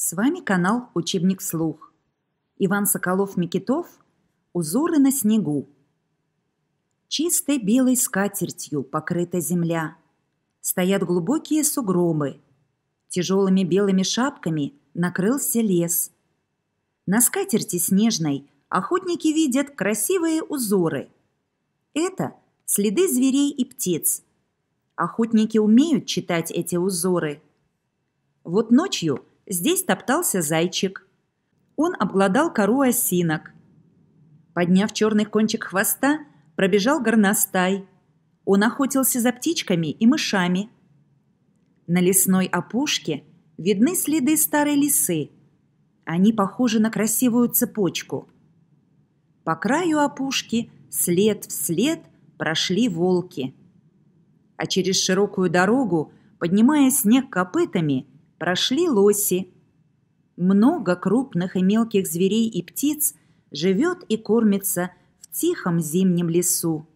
С вами канал «Учебник вслух». Иван Соколов-Микитов «Узоры на снегу». Чистой белой скатертью покрыта земля. Стоят глубокие сугробы. Тяжелыми белыми шапками накрылся лес. На скатерти снежной охотники видят красивые узоры. Это следы зверей и птиц. Охотники умеют читать эти узоры. Вот ночью – Здесь топтался зайчик. Он обглодал кору осинок. Подняв черный кончик хвоста, пробежал горностай. Он охотился за птичками и мышами. На лесной опушке видны следы старой лисы. Они похожи на красивую цепочку. По краю опушки след в след прошли волки. А через широкую дорогу, поднимая снег копытами, прошли лоси. Много крупных и мелких зверей и птиц живет и кормится в тихом зимнем лесу.